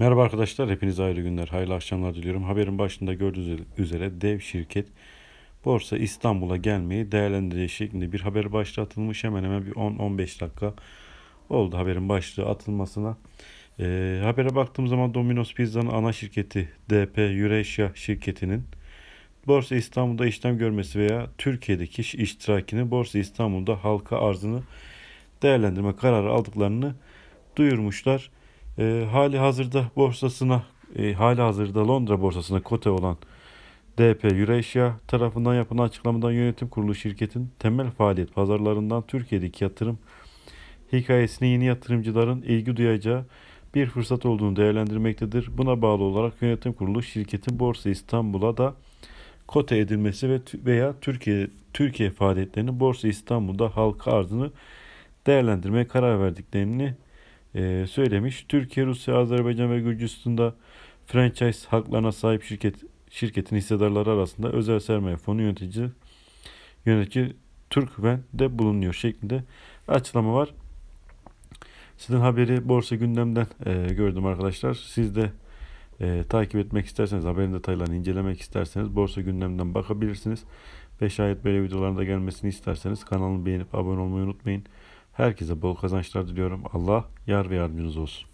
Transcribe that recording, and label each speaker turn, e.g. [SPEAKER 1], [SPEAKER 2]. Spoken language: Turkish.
[SPEAKER 1] Merhaba arkadaşlar, hepinize hayırlı günler, hayırlı akşamlar diliyorum. Haberin başında gördüğünüz üzere dev şirket Borsa İstanbul'a gelmeyi değerlendireceği şeklinde bir haber başlığı atılmış. Hemen hemen bir 10-15 dakika oldu haberin başlığı atılmasına. E, habere baktığım zaman Domino's Pizza'nın ana şirketi DP Eurasia şirketinin Borsa İstanbul'da işlem görmesi veya Türkiye'deki iştirakini Borsa İstanbul'da halka arzını değerlendirme kararı aldıklarını duyurmuşlar. E, hali hazırda borsasına, e, hali hazırda Londra borsasına kote olan DP Eurasia tarafından yapılan açıklamadan yönetim kurulu şirketin temel faaliyet pazarlarından Türkiye'deki yatırım hikayesini yeni yatırımcıların ilgi duyacağı bir fırsat olduğunu değerlendirmektedir. Buna bağlı olarak yönetim kurulu şirketin Borsa İstanbul'a da kote edilmesi ve veya Türkiye Türkiye faaliyetlerini Borsa İstanbul'da halka arzını değerlendirmeye karar verdiklerini e, söylemiş. Türkiye, Rusya, Azerbaycan ve Gürcistan'da franchise haklarına sahip şirket şirketin hissedarları arasında özel sermaye fonu yönetici yönetici ve de bulunuyor şeklinde açıklama var. Sizin haberi Borsa Gündem'den e, gördüm arkadaşlar. Siz de e, takip etmek isterseniz, haberin detaylarını incelemek isterseniz Borsa Gündem'den bakabilirsiniz. 5 ayet böyle videolarında gelmesini isterseniz kanalımı beğenip abone olmayı unutmayın. Herkese bol kazançlar diliyorum. Allah yar ve yardımcınız olsun.